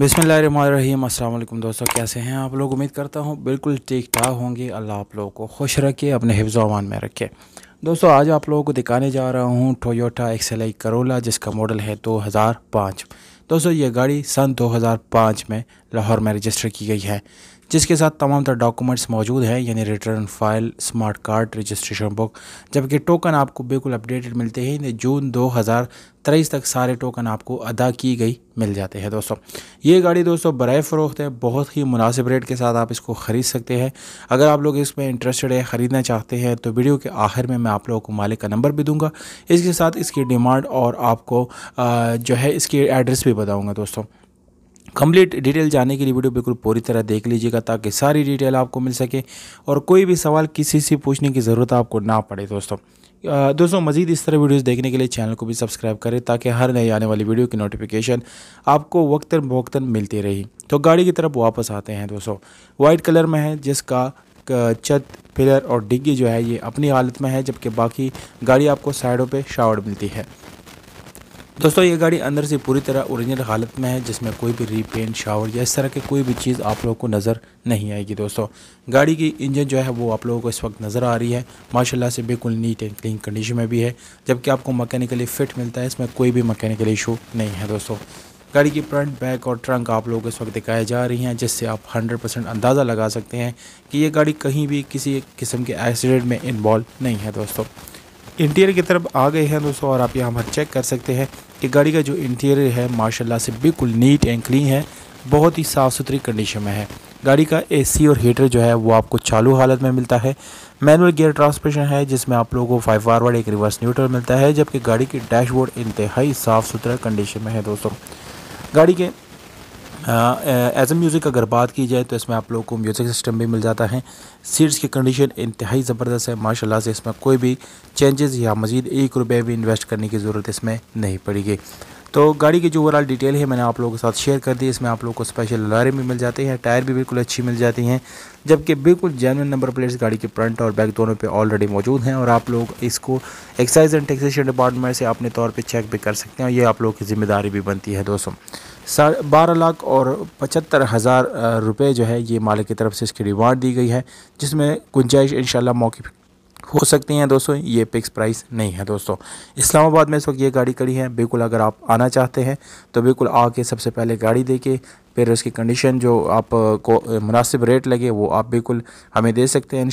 बिसमीम अल्लाम दोस्तों कैसे हैं आप लोग उम्मीद करता हूँ बिल्कुल ठीक ठाक होंगे अल्लाह आप लोगों को खुश रखे अपने अमान में रखे दोस्तों आज आप लोगों को दिखाने जा रहा हूँ टोयोटा एक्सएलआई करोला जिसका मॉडल है 2005 दोस्तों ये गाड़ी सन 2005 में लाहौर में रजिस्टर की गई है जिसके साथ तमाम तरह डॉक्यूमेंट्स मौजूद हैं यानी return file smart card registration book जबकि टोकन आपको बिल्कुल अपडेटेड मिलते हैं जून हज़ार तेईस तक सारे टोकन आपको अदा की गई मिल जाते हैं दोस्तों ये गाड़ी दोस्तों बर फ़रोख्त है बहुत ही मुनासिब रेट के साथ आप इसको ख़रीद सकते हैं अगर आप लोग इसमें इंटरेस्टेड है ख़रीदना चाहते हैं तो वीडियो के आखिर में मैं आप लोगों को मालिक का नंबर भी दूंगा इसके साथ इसकी डिमांड और आपको जो है इसकी एड्रेस भी बताऊँगा दोस्तों कम्प्लीट डिटेल जाने के लिए वीडियो बिल्कुल पूरी तरह देख लीजिएगा ताकि सारी डिटेल आपको मिल सके और कोई भी सवाल किसी से पूछने की ज़रूरत आपको ना पड़े दोस्तों दोस्तों मजीद इस तरह वीडियोस देखने के लिए चैनल को भी सब्सक्राइब करें ताकि हर नई आने वाली वीडियो की नोटिफिकेशन आपको वक्ता वक्ता मिलती रही तो गाड़ी की तरफ वापस आते हैं दोस्तों वाइट कलर में है जिसका छत पिलर और डिग्गी जो है ये अपनी हालत में है जबकि बाकी गाड़ी आपको साइडों पर शावर मिलती है दोस्तों ये गाड़ी अंदर से पूरी तरह ओरिजिनल हालत में है जिसमें कोई भी रीपेंट शावर या इस तरह की कोई भी चीज़ आप लोगों को नज़र नहीं आएगी दोस्तों गाड़ी की इंजन जो है वो आप लोगों को इस वक्त नज़र आ रही है माशाल्लाह से बिल्कुल नीट एंड क्लीन कंडीशन में भी है जबकि आपको मकैनिकली फ़िट मिलता है इसमें कोई भी मकैनिकल इशू नहीं है दोस्तों गाड़ी की फ्रंट बैक और ट्रंक आप लोगों को इस वक्त दिखाई जा रही हैं जिससे आप 100% अंदाज़ा लगा सकते हैं कि ये गाड़ी कहीं भी किसी किस्म के एक्सीडेंट में इन्वॉल्व नहीं है दोस्तों इंटीरियर की तरफ आ गए हैं दोस्तों और आप यहाँ पर चेक कर सकते हैं कि गाड़ी का जो इंटीरियर है माशाल्लाह से बिल्कुल नीट एंड क्लीन है बहुत ही साफ़ सुथरी कंडीशन में है गाड़ी का एसी और हीटर जो है वो आपको चालू हालत में मिलता है मैनुअल गियर ट्रांसमिशन है जिसमें आप लोगों को फाइव फारवर्ड एक रिवर्स न्यूट्रल मिलता है जबकि गाड़ी की डैशबोर्ड इंतहाई साफ़ सुथरा कंडीशन में है दोस्तों गाड़ी के एज ए म्यूज़िक अगर बात की जाए तो इसमें आप लोगों को म्यूज़िक सिस्टम भी मिल जाता है सीट्स की कंडीशन इंतहाई ज़बरदस्त है माशाल्लाह से इसमें कोई भी चेंजेस या मज़ीद एक रुपये भी इन्वेस्ट करने की ज़रूरत इसमें नहीं पड़ेगी तो गाड़ी की जो ओवरऑल डिटेल है मैंने आप लोगों के साथ शेयर कर दी इसमें आप लोगों को स्पेशल अलार्म भी मिल जाती हैं टायर भी बिल्कुल अच्छी मिल जाती हैं जबकि बिल्कुल जेनवन नंबर प्लेट्स गाड़ी के फ्रंट और बैक दोनों पे ऑलरेडी मौजूद हैं और आप लोग इसको एक्साइज एंड टैक्सेशन डिपार्टमेंट से अपने तौर पर चेक भी कर सकते हैं और ये आप लोगों की जिम्मेदारी भी बनती है दोस्तों बारह लाख और पचहत्तर हज़ार रुपये जो है ये मालिक की तरफ से इसकी रिवार्ड दी गई है जिसमें गुंजाइश इन मौके हो सकती हैं दोस्तों ये फिक्स प्राइस नहीं है दोस्तों इस्लामाबाद में इस वक्त ये गाड़ी खड़ी है बिल्कुल अगर आप आना चाहते हैं तो बिल्कुल आके सबसे पहले गाड़ी के फिर उसकी कंडीशन जो आपको मुनासिब रेट लगे वो आप बिल्कुल हमें दे सकते हैं इन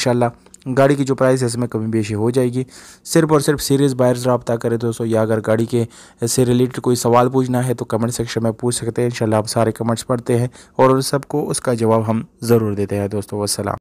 गाड़ी की जो प्राइस है इसमें कमी बेशी हो जाएगी सिर्फ और सिर्फ सीरियस बायर रबता करें दोस्तों या अगर गाड़ी के से रिलेटेड कोई सवाल पूछना है तो कमेंट सेक्शन में पूछ सकते हैं इंशाल्लाह आप सारे कमेंट्स पढ़ते हैं और सबको उसका जवाब हम ज़रूर देते हैं दोस्तों वसलम